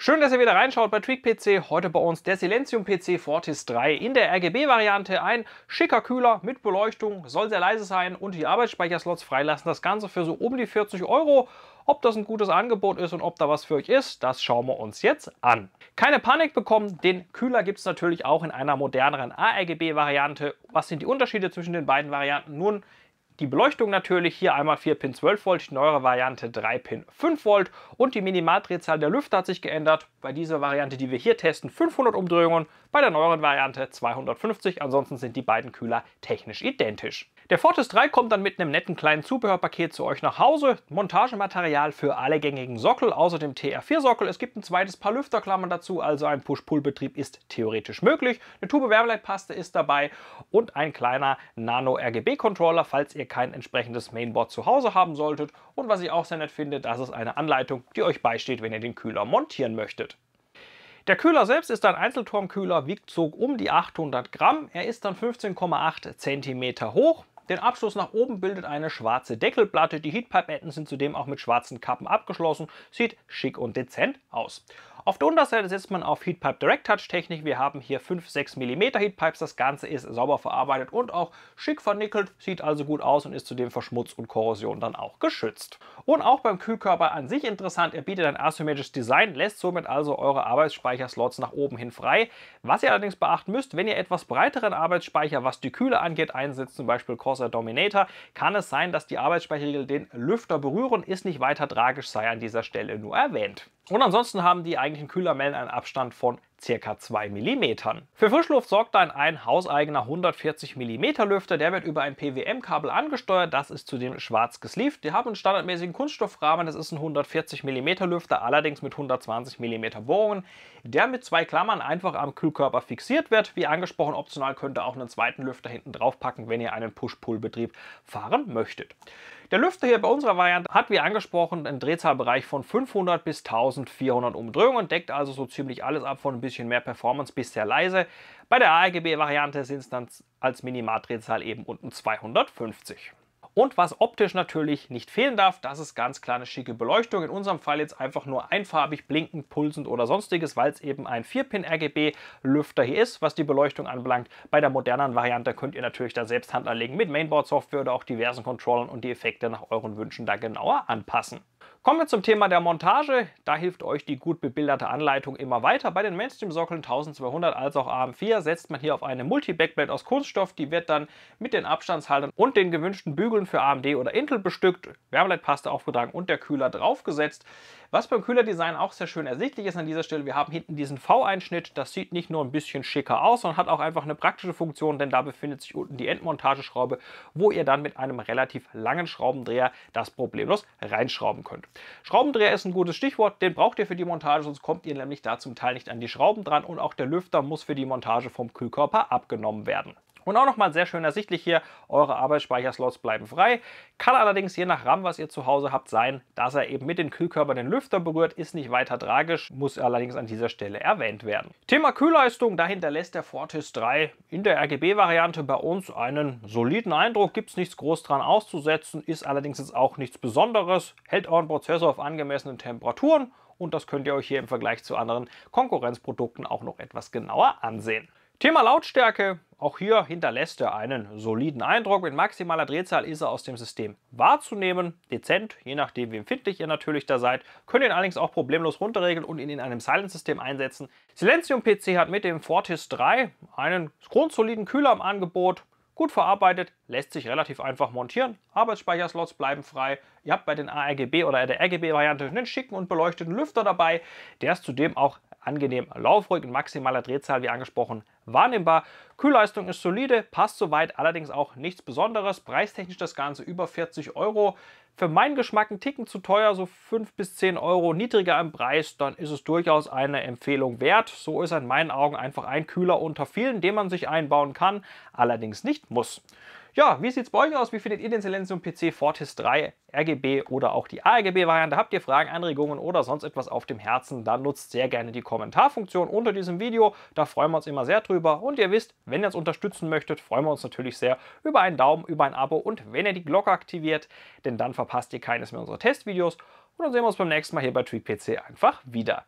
Schön, dass ihr wieder reinschaut bei Tweak PC. Heute bei uns der Silenzium PC Fortis 3 in der RGB-Variante. Ein schicker Kühler mit Beleuchtung, soll sehr leise sein und die Arbeitsspeicherslots freilassen. Das Ganze für so um die 40 Euro. Ob das ein gutes Angebot ist und ob da was für euch ist, das schauen wir uns jetzt an. Keine Panik bekommen, den Kühler gibt es natürlich auch in einer moderneren ARGB-Variante. Was sind die Unterschiede zwischen den beiden Varianten? Nun, die Beleuchtung natürlich hier einmal 4-Pin 12 Volt, die neuere Variante 3-Pin 5 Volt und die Minimaldrehzahl der Lüfter hat sich geändert. Bei dieser Variante, die wir hier testen, 500 Umdrehungen, bei der neueren Variante 250, ansonsten sind die beiden Kühler technisch identisch. Der Fortis 3 kommt dann mit einem netten kleinen Zubehörpaket zu euch nach Hause. Montagematerial für alle gängigen Sockel, außer dem TR4-Sockel. Es gibt ein zweites Paar Lüfterklammern dazu, also ein Push-Pull-Betrieb ist theoretisch möglich. Eine Tube Wärmeleitpaste ist dabei und ein kleiner Nano-RGB-Controller, falls ihr kein entsprechendes Mainboard zu Hause haben solltet und was ich auch sehr nett finde, das ist eine Anleitung, die euch beisteht, wenn ihr den Kühler montieren möchtet. Der Kühler selbst ist ein Einzelturmkühler, wiegt so um die 800 Gramm. Er ist dann 15,8 cm hoch. Den Abschluss nach oben bildet eine schwarze Deckelplatte. Die Heatpipe-Enden sind zudem auch mit schwarzen Kappen abgeschlossen. Sieht schick und dezent aus. Auf der Unterseite setzt man auf Heatpipe Direct Touch Technik. Wir haben hier 5-6 mm Heatpipes. Das Ganze ist sauber verarbeitet und auch schick vernickelt. Sieht also gut aus und ist zudem vor Schmutz und Korrosion dann auch geschützt. Und auch beim Kühlkörper an sich interessant. Er bietet ein asymmetrisches Design, lässt somit also eure Arbeitsspeicherslots nach oben hin frei. Was ihr allerdings beachten müsst, wenn ihr etwas breiteren Arbeitsspeicher, was die Kühle angeht, einsetzt, zum Beispiel Corsair Dominator, kann es sein, dass die Arbeitsspeicherriegel den Lüfter berühren. Ist nicht weiter tragisch, sei an dieser Stelle nur erwähnt. Und ansonsten haben die eigentlichen Kühlermellen einen Abstand von ca. 2 mm. Für Frischluft sorgt dann ein hauseigener 140 mm Lüfter, der wird über ein PWM-Kabel angesteuert, das ist zudem schwarz gesleeved. Die haben einen standardmäßigen Kunststoffrahmen, das ist ein 140 mm Lüfter, allerdings mit 120 mm Bohrungen, der mit zwei Klammern einfach am Kühlkörper fixiert wird. Wie angesprochen, optional könnt ihr auch einen zweiten Lüfter hinten drauf packen, wenn ihr einen Push-Pull-Betrieb fahren möchtet. Der Lüfter hier bei unserer Variante hat, wie angesprochen, einen Drehzahlbereich von 500 bis 1400 Umdrehungen, und deckt also so ziemlich alles ab, von ein bisschen mehr Performance bis sehr leise. Bei der ARGB-Variante sind es dann als Minimaldrehzahl eben unten 250. Und was optisch natürlich nicht fehlen darf, das ist ganz klar eine schicke Beleuchtung. In unserem Fall jetzt einfach nur einfarbig, blinkend, pulsend oder sonstiges, weil es eben ein 4-Pin-RGB-Lüfter hier ist, was die Beleuchtung anbelangt. Bei der modernen Variante könnt ihr natürlich da selbst Hand anlegen mit Mainboard-Software oder auch diversen Controllern und die Effekte nach euren Wünschen da genauer anpassen. Kommen wir zum Thema der Montage. Da hilft euch die gut bebilderte Anleitung immer weiter. Bei den Mainstream-Sockeln 1200 als auch AM4 setzt man hier auf eine Multi-Backplate aus Kunststoff. Die wird dann mit den Abstandshaltern und den gewünschten Bügeln für AMD oder Intel bestückt. Wärmeleitpaste aufgetragen und der Kühler draufgesetzt. Was beim Kühlerdesign auch sehr schön ersichtlich ist an dieser Stelle, wir haben hinten diesen V-Einschnitt. Das sieht nicht nur ein bisschen schicker aus, sondern hat auch einfach eine praktische Funktion, denn da befindet sich unten die Endmontageschraube, wo ihr dann mit einem relativ langen Schraubendreher das problemlos reinschrauben könnt. Schraubendreher ist ein gutes Stichwort, den braucht ihr für die Montage, sonst kommt ihr nämlich da zum Teil nicht an die Schrauben dran und auch der Lüfter muss für die Montage vom Kühlkörper abgenommen werden. Und auch nochmal sehr schön ersichtlich hier, eure Arbeitsspeicherslots bleiben frei. Kann allerdings je nach RAM, was ihr zu Hause habt, sein, dass er eben mit den Kühlkörpern den Lüfter berührt, ist nicht weiter tragisch, muss allerdings an dieser Stelle erwähnt werden. Thema Kühlleistung, dahinter lässt der Fortis 3 in der RGB-Variante bei uns einen soliden Eindruck, gibt es nichts groß dran auszusetzen, ist allerdings jetzt auch nichts Besonderes, hält euren Prozessor auf angemessenen Temperaturen und das könnt ihr euch hier im Vergleich zu anderen Konkurrenzprodukten auch noch etwas genauer ansehen. Thema Lautstärke. Auch hier hinterlässt er einen soliden Eindruck. Mit maximaler Drehzahl ist er aus dem System wahrzunehmen. Dezent, je nachdem wie empfindlich ihr natürlich da seid. Könnt ihr ihn allerdings auch problemlos runterregeln und ihn in einem Silent-System einsetzen. Silenzium PC hat mit dem Fortis 3 einen grundsoliden Kühler im Angebot. Gut verarbeitet, lässt sich relativ einfach montieren. Arbeitsspeicherslots bleiben frei. Ihr habt bei den ARGB oder der RGB-Variante einen schicken und beleuchteten Lüfter dabei. Der ist zudem auch angenehm laufruhig in maximaler Drehzahl, wie angesprochen, wahrnehmbar. Kühlleistung ist solide, passt soweit, allerdings auch nichts Besonderes. Preistechnisch das Ganze über 40 Euro für meinen Geschmack ein Ticken zu teuer, so 5 bis 10 Euro niedriger im Preis, dann ist es durchaus eine Empfehlung wert. So ist er in meinen Augen einfach ein Kühler unter vielen, den man sich einbauen kann, allerdings nicht muss. Ja, wie sieht es bei euch aus? Wie findet ihr den Silenzium PC Fortis 3 RGB oder auch die ARGB-Variante? Habt ihr Fragen, Anregungen oder sonst etwas auf dem Herzen? Dann nutzt sehr gerne die Kommentarfunktion unter diesem Video. Da freuen wir uns immer sehr drüber. Und ihr wisst, wenn ihr uns unterstützen möchtet, freuen wir uns natürlich sehr über einen Daumen, über ein Abo und wenn ihr die Glocke aktiviert, denn dann verpasst verpasst ihr keines mehr unserer Testvideos und dann sehen wir uns beim nächsten Mal hier bei TweakPC einfach wieder.